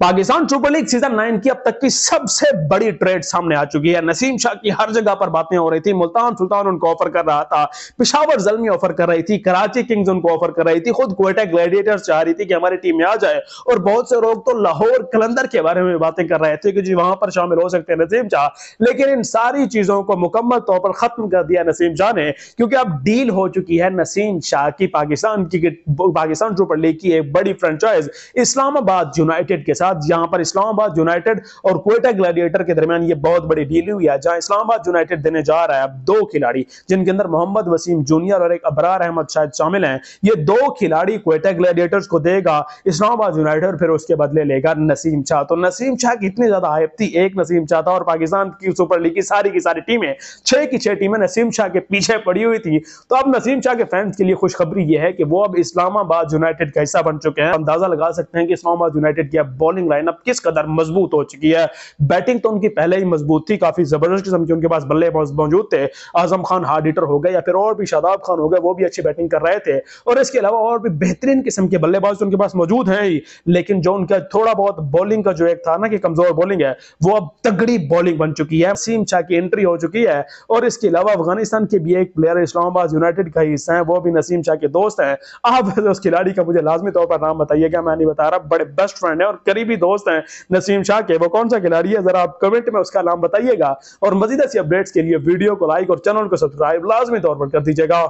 Pakistan super league season nine की अब तक की सबसे बड़ी ट्रेड सामने आ चुकी है नसीम शाह की हर जगह पर बातें हो रही थी मुल्तान सुल्तान उनको ऑफर कर रहा था पिशावर जलमी ऑफर कर रही थी कराची किंग्स उनको ऑफर कर रही थी खुद कोयटा ग्लैडिएटर्स चाह रही थी कि हमारी टीम में आ जाए और बहुत से लोग तो लाहौर कलंदर के बारे में बातें कर रहे थे कि जी वहां पर शामिल हो सकते हैं नसीम शाह लेकिन इन सारी चीजों को मुकम्मल तौर पर खत्म कर दिया नसीम शाह ने क्योंकि अब डील हो चुकी है नसीम शाह की पाकिस्तान की पाकिस्तान सुपर लीग की एक बड़ी फ्रेंचाइज इस्लामाबाद यूनाइटेड के साथ मुकाबला यहां पर इस्लामाबाद यूनाइटेड और कोयटा ग्लैडिएटर के दरमियान ये बहुत बड़ी डील हुई है जहां इस्लामाबाद यूनाइटेड देने जा रहा है अब दो खिलाड़ी जिनके अंदर मोहम्मद वसीम जूनियर और एक अबरार अहमद शायद शामिल हैं ये दो खिलाड़ी कोयटा ग्लैडिएटर्स को देगा इस्लामाबाद यूनाइटेड फिर उसके बदले लेगा नसीम शाह तो नसीम शाह की इतनी ज्यादा हाइप थी एक नसीम शाह था और पाकिस्तान की सुपर लीग की सारी की सारी टीमें छह की छह टीमें नसीम शाह के पीछे पड़ी हुई थी तो अब नसीम शाह के फैंस के लिए खुशखबरी यह है कि वो अब इस्लामाबाद यूनाइटेड का हिस्सा बन चुके हैं अंदाजा लगा सकते हैं कि इस्लामाबाद यूनाइटेड की अब बॉलिंग ओपनिंग लाइनअप किस कदर मजबूत हो चुकी है बैटिंग तो उनकी पहले ही मजबूत थी काफी जबरदस्त किस्म की उनके पास बल्ले मौजूद थे आजम खान हार्ड हिटर हो गए या फिर और भी शादाब खान हो गए वो भी अच्छी बैटिंग कर रहे थे और इसके अलावा और भी बेहतरीन किस्म के बल्लेबाज तो उनके पास मौजूद है ही लेकिन जो उनका थोड़ा बहुत बॉलिंग का जो एक था ना कि कमजोर बॉलिंग है वो अब तगड़ी बॉलिंग बन चुकी है सीम छा की एंट्री हो चुकी है और इसके अलावा अफगानिस्तान के भी एक प्लेयर इस्लामाबाद यूनाइटेड का हिस्सा है वो भी नसीम शाह के दोस्त है आप उस खिलाड़ी का मुझे लाजमी तौर पर नाम बताइएगा मैं नहीं बता रहा बड़े बेस्ट फ्रेंड है और करीब भी दोस्त हैं नसीम शाह के वो कौन सा खिलाड़ी है जरा आप कमेंट में उसका नाम बताइएगा और मजीद ऐसी अपडेट्स के लिए वीडियो को लाइक और चैनल को सब्सक्राइब लाजमी तौर पर कर दीजिएगा